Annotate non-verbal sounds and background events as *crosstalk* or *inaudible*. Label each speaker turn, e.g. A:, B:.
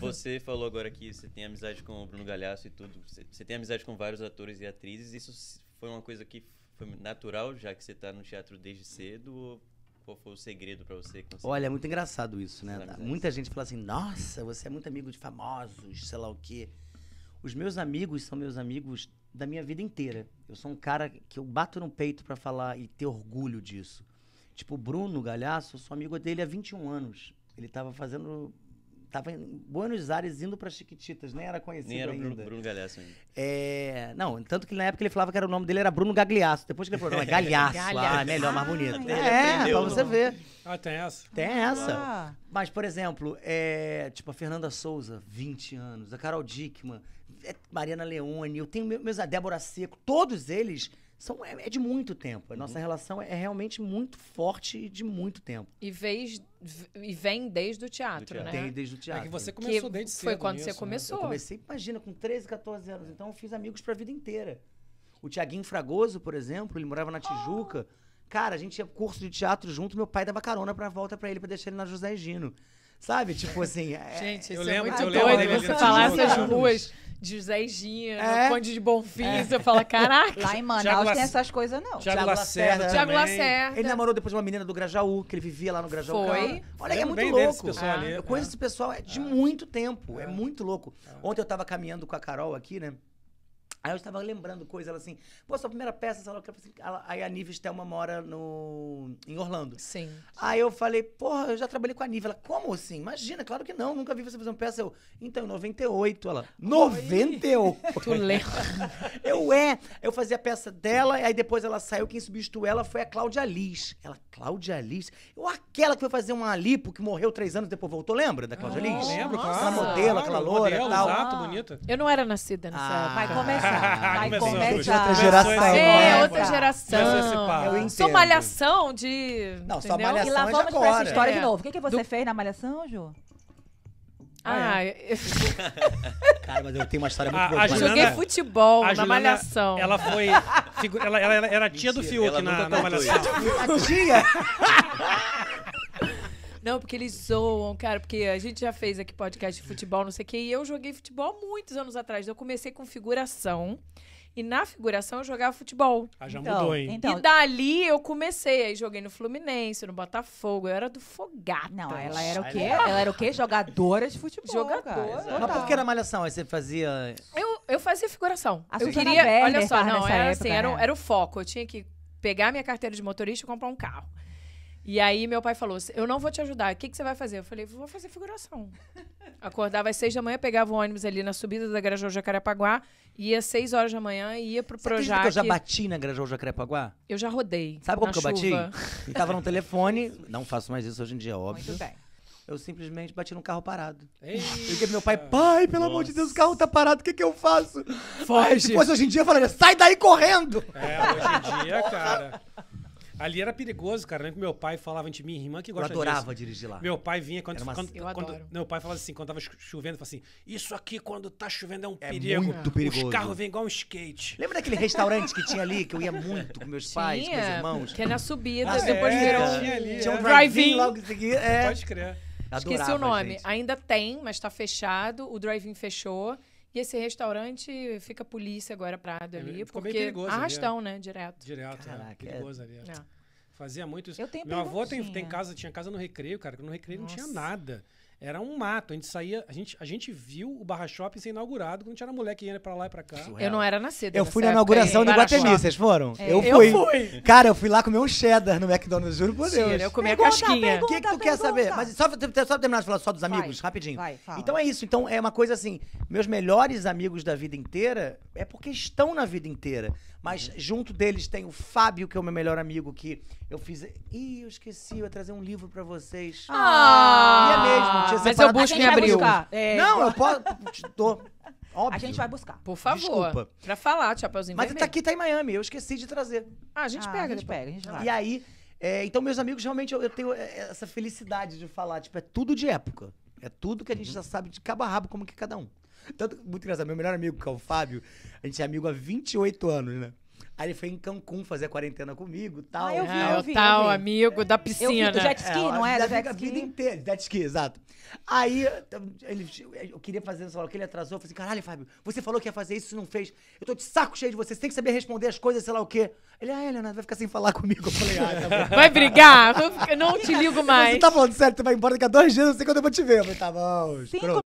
A: Você falou agora que você tem amizade com o Bruno Galhaço e tudo. Você tem amizade com vários atores e atrizes. Isso foi uma coisa que foi natural, já que você está no teatro desde cedo? Ou qual foi o segredo para você conseguir? Olha, é muito engraçado isso, né? Muita gente fala assim: nossa, você é muito amigo de famosos, sei lá o quê. Os meus amigos são meus amigos da minha vida inteira. Eu sou um cara que eu bato no peito para falar e ter orgulho disso. Tipo, o Bruno Galhaço, eu sou amigo dele há 21 anos. Ele estava fazendo Tava em Buenos Aires indo para Chiquititas, nem era conhecido nem era ainda. Bruno, Bruno Galhaço ainda. É, não, tanto que na época ele falava que era, o nome dele era Bruno Gagliasso. Depois que ele falou, não, é Galhaço. *laughs* Ah, melhor, mais bonito. Ah, é, pra você ver. Ah, tem essa? Tem essa. Ah. Mas, por exemplo, é, tipo a Fernanda Souza, 20 anos, a Carol Dickman, é, Mariana Leone, eu tenho meus, a Débora Seco, todos eles são, é, é de muito tempo. A uhum. nossa uhum. relação é realmente muito forte e de muito tempo. E, e vem desde o teatro, teatro. né? Tem desde o teatro. É que você começou que desde cedo. Foi quando nisso, você né? começou. Né? Eu comecei, imagina, com 13, 14 anos. Então eu fiz amigos pra vida inteira. O Tiaguinho Fragoso, por exemplo, ele morava na Tijuca. Oh. Cara, a gente tinha curso de teatro junto, meu pai dava carona pra volta pra ele, pra deixar ele na José Gino. Sabe? Tipo assim. É... Gente, eu é lembro, é muito eu doido lembro, você falar essas ruas de José e Gina, é. Conde de Bonfim. É. Você fala, caraca. Lá em Manaus tem essas coisas, não. Tiago Lacerda. Tiago Lacerda. Ele namorou depois uma menina do Grajaú, que ele vivia lá no Grajaú. Foi. Olha, é, é. é muito louco. Pessoal ah. ali. Eu conheço esse pessoal de muito tempo. É, muito louco. Ontem eu tava caminhando com a Carol aqui, né? Aí eu estava lembrando coisas ela assim, pô, sua primeira peça, essa louca. Assim, aí a Nive Stelma mora no, em Orlando. Sim. Aí eu falei, porra, eu já trabalhei com a Nive. Ela, como assim? Imagina, claro que não, nunca vi você fazer uma peça. Eu, então, em 98. Ela, Oi. 98? Tu lembra? *laughs* eu é. Eu fazia a peça dela, aí depois ela saiu, quem substituiu ela foi a Cláudia Liz. Ela, Cláudia Liz? Eu, aquela que foi fazer uma lipo, que morreu três anos depois voltou, lembra da Cláudia oh, Liz? Lembro, claro. Aquela modelo, aquela loura e tal. Exato, bonita. Eu não era nascida nessa ah. Vai começar. Vai Começou, começar. Outra geração. É, outra geração. Sou malhação de. Não, só malhação. E lá vamos é pra essa história de novo. O que, é. você fez na malhação, Ju? Ah, ah é. eu... *laughs* Cara, mas eu tenho uma história muito a, boa. A joguei futebol a na Juliana, Malhação. Ela foi. Ela, ela, ela, era tia Mentira, do Fiuk na, na Malhação. A tia? Não, porque eles zoam, cara, porque a gente já fez aqui podcast de futebol, não sei o quê, e eu joguei futebol muitos anos atrás. Eu comecei com figuração. E na figuração eu jogava futebol. Ah, já então, mudou, hein? Então... E dali eu comecei. Aí joguei no Fluminense, no Botafogo. Eu era do Fogata. Não, ela era o quê? Ela era o quê? Jogadora de futebol. Jogadora. Mas por que era malhação? Aí você fazia. Eu, eu fazia figuração. A eu queria. olha só, não, era época, assim, era, né? era o foco. Eu tinha que pegar minha carteira de motorista e comprar um carro. E aí meu pai falou: Eu não vou te ajudar, o que, que você vai fazer? Eu falei, vou fazer figuração. *laughs* Acordava às seis da manhã, pegava o ônibus ali na subida da Grajaú Jacarepaguá, ia às seis horas da manhã e ia pro você Projac. Que eu já bati na Grajaú Jacarepaguá? Eu já rodei. Sabe como que eu bati? Eu tava no telefone, *laughs* não faço mais isso hoje em dia, óbvio. Muito bem. Eu simplesmente bati num carro parado. Liguei meu pai, pai, pelo Nossa. amor de Deus, o carro tá parado, o que, que eu faço? Foge. Aí, hoje em dia, eu falaria, sai daí correndo! É, hoje em dia, *laughs* cara. Ali era perigoso, cara. Nem que meu pai falava de mim, irmã que gosta disso. Eu adorava disso. dirigir lá. Meu pai vinha quando... Uma... quando, quando meu pai falava assim, quando tava chovendo, falava assim, isso aqui quando tá chovendo é um é perigo. muito perigoso. Os carros vêm igual um skate. Lembra daquele restaurante que tinha ali, que eu ia muito com meus pais, com meus irmãos? que é na subida, ah, depois é, virou... Tinha, ali, tinha um é. drive-in. Logo em É. Pode crer. Adorava, Esqueci o nome. Gente. Ainda tem, mas tá fechado. O drive-in fechou. E esse restaurante fica polícia agora prado é, ali, Ficou porque perigoso, arrastão, ali, né, direto. Direto, é, Caraca, é, perigoso ali. É. Fazia muito isso. Eu tenho Meu avô tem, tem, casa, tinha casa no recreio, cara, no recreio Nossa. não tinha nada. Era um mato. A gente saía. A gente, a gente viu o Barra Shopping ser inaugurado quando a gente era moleque e ia pra lá e pra cá. Surreal. Eu não era nascida. Eu fui na inauguração do Guatemi, vocês foram? É. Eu, fui. eu, fui. Cara, eu fui lá comer um cheddar no McDonald's, juro por Deus. Sim, eu comi pergunta, a casquinha. O que, que tu pergunta. quer saber? Mas só, só terminar de falar só dos amigos, vai, rapidinho. Vai, então é isso. Então é uma coisa assim: meus melhores amigos da vida inteira é porque estão na vida inteira. Mas uhum. junto deles tem o Fábio, que é o meu melhor amigo, que eu fiz. Ih, eu esqueci, eu ia trazer um livro pra vocês. Ah! E é mesmo, tinha Mas eu busco em abril. É. Não, eu posso. Tô, *laughs* óbvio. A gente vai buscar. Por favor. Desculpa. Pra falar, Chapeuzinho Mas ele tá aqui, tá em Miami, eu esqueci de trazer. Ah, a gente ah, pega, a gente tipo. pega, a gente E aí, é, então meus amigos, realmente eu, eu tenho é, essa felicidade de falar, tipo, é tudo de época. É tudo que a gente uhum. já sabe de cabo a rabo, como que é cada um. Tanto, muito engraçado, meu melhor amigo, que é o Fábio, a gente é amigo há 28 anos, né? Aí ele foi em Cancún fazer a quarentena comigo tal. Ah, eu né? vi, é, tal, eu vi, tal eu vi. amigo da piscina. Eu vi do né? jet ski, é, não é? Da jet ski. vida inteira, jet ski, exato. Aí então, ele, eu queria fazer, sei lá, que ele atrasou. Eu falei assim, caralho, Fábio, você falou que ia fazer isso e não fez. Eu tô de saco cheio de você, você tem que saber responder as coisas, sei lá o quê. Ele, ah, Helena, vai ficar sem falar comigo. Eu falei, ah, tá bom. *laughs* Vai brigar? Eu não te ligo mais. Você tá falando sério, tu vai embora daqui a dois dias, não sei quando eu vou te ver. Eu falei, tá bom,